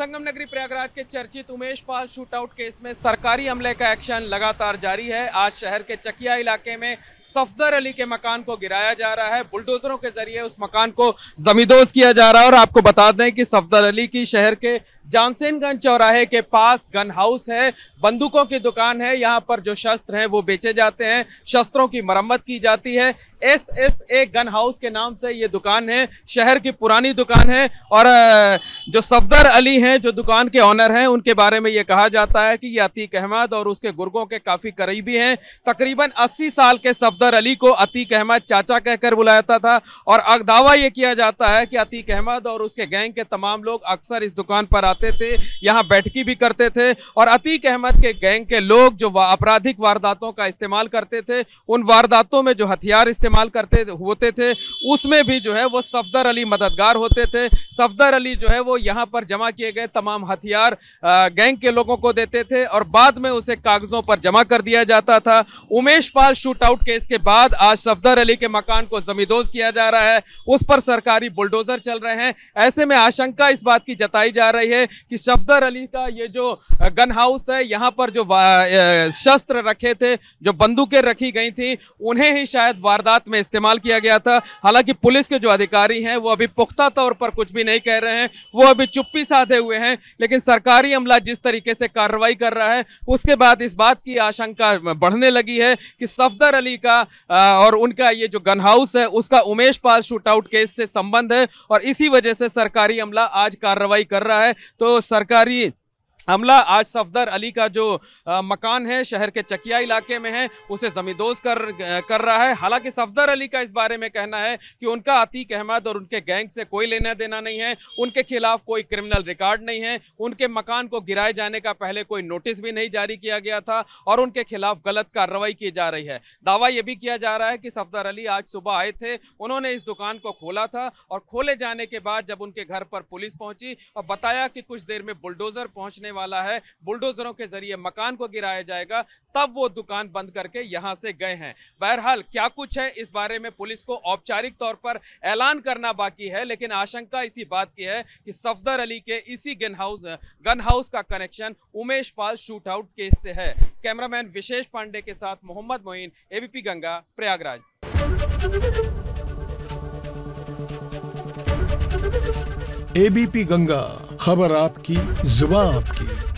संगम नगरी प्रयागराज के चर्चित उमेश पाल शूटआउट केस में सरकारी अमले का एक्शन लगातार जारी है आज शहर के चकिया इलाके में सफदर अली के मकान को गिराया जा रहा है बुलडोजरों के जरिए उस मकान को जमींदोज किया जा रहा है और आपको बता दें कि सफदर अली की शहर के जानसेनगंज चौराहे के पास गन हाउस है बंदूकों की दुकान है यहाँ पर जो शस्त्र हैं वो बेचे जाते हैं शस्त्रों की मरम्मत की जाती है S S A gun house के नाम से ये दुकान है शहर की पुरानी दुकान है और जो सफदर अली हैं जो दुकान के ऑनर हैं उनके बारे में ये कहा जाता है कि ये अतीक अहमद और उसके गुर्गों के काफ़ी करीबी हैं तकरीबन अस्सी साल के सफदर अफदर अली को अतीक अहमद चाचा कहकर बुलाता था और दावा यह किया जाता है कि अतीक अहमद और उसके गैंग के तमाम लोग अक्सर इस दुकान पर आते थे यहाँ बैठकी भी करते थे और अतीक अहमद के गैंग के लोग जो आपराधिक वारदातों का इस्तेमाल करते थे उन वारदातों में जो हथियार इस्तेमाल करते होते थे उसमें भी जो है वो सफदर अली मददगार होते थे सफदर अली जो है वो यहाँ पर जमा किए गए तमाम हथियार गैंग के लोगों को देते थे और बाद में उसे कागजों पर जमा कर दिया जाता था Umesh Pal shoot out case इसके बाद आज सफदर अली के मकान को जमींदोज किया जा रहा है उस पर सरकारी बुलडोजर चल रहे हैं ऐसे में आशंका इस बात की जताई जा रही है कि सफदर अली का ये जो गन हाउस है यहाँ पर जो शस्त्र रखे थे जो बंदूकें रखी गई थी उन्हें ही शायद वारदात में इस्तेमाल किया गया था हालांकि पुलिस के जो अधिकारी हैं वो अभी पुख्ता तौर पर कुछ भी नहीं कह रहे हैं वो अभी चुप्पी साधे हुए हैं लेकिन सरकारी अमला जिस तरीके से कार्रवाई कर रहा है उसके बाद इस बात की आशंका बढ़ने लगी है कि सफदर अली का का और उनका ये जो गन हाउस है उसका Umesh Pal shoot out case से संबंध है और इसी वजह से सरकारी अमला आज कार्रवाई कर रहा है तो सरकारी हमला आज सफदर अली का जो आ, मकान है शहर के चकिया इलाके में है उसे जमींदोज कर कर रहा है हालांकि सफदर अली का इस बारे में कहना है कि उनका अतीक अहमद और उनके गैंग से कोई लेना देना नहीं है उनके खिलाफ कोई क्रिमिनल रिकॉर्ड नहीं है उनके मकान को गिराए जाने का पहले कोई नोटिस भी नहीं जारी किया गया था और उनके खिलाफ गलत कार्रवाई की जा रही है दावा यह भी किया जा रहा है कि सफदर अली आज सुबह आए थे उन्होंने इस दुकान को खोला था और खोले जाने के बाद जब उनके घर पर पुलिस पहुंची और बताया कि कुछ देर में बुलडोजर पहुंचने वाला है बुलडोजरों के जरिए मकान को गिराया जाएगा तब वो दुकान बंद करके यहाँ से गए हैं बहरहाल क्या कुछ है इस बारे में पुलिस को औपचारिक तौर पर ऐलान करना बाकी है लेकिन आशंका इसी बात की है कि सफदर अली के इसी गन हाउस गन हाउस का connection Umesh Pal shoot out case से है कैमरामैन विशेष पांडे के साथ मोहम्मद मोइन एबीपी गंगा प्रयागराज एबीपी गंगा खबर आपकी जुबा आपकी